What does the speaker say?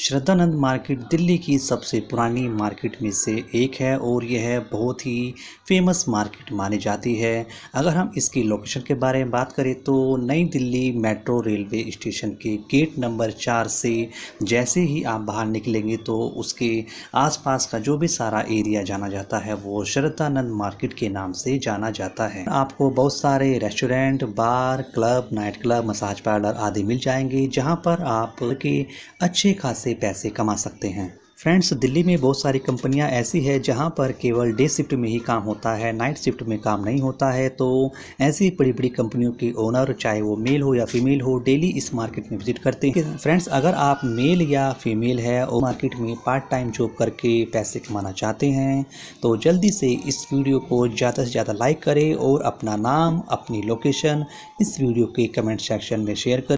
Shraddhanand market Delhi की सबसे पुरानी मार्केट में से एक है और यह बहुत ही फेमस मार्केट मानी जाती है अगर हम इसकी लोकेशन के बारे में बात करें तो Nai Delhi metro railway station के गेट नंबर चार से जैसे ही आप बाहर निकलेंगे तो उसके आसपास का जो भी सारा एरिया जाना जाता है वो श्रद्धानंद मार्केट के नाम से जाना जाता है आपको बहुत सारे restaurant bar club night club massage parlour आदि मिल जाएंगे जहाँ पर आप के अच्छे खासे पैसे कमा सकते हैं फ्रेंड्स दिल्ली में बहुत सारी कंपनियां ऐसी है जहां पर केवल डे शिफ्ट में ही काम होता है नाइट शिफ्ट में काम नहीं होता है तो ऐसी बड़ी बड़ी कंपनियों के ओनर चाहे वो मेल हो या फीमेल हो डेली इस मार्केट में विजिट करते हैं फ्रेंड्स अगर आप मेल या फीमेल है और मार्केट में पार्ट टाइम जॉब करके पैसे कमाना चाहते हैं तो जल्दी से इस वीडियो को ज़्यादा से ज़्यादा लाइक करें और अपना नाम अपनी लोकेशन इस वीडियो के कमेंट सेक्शन में शेयर करें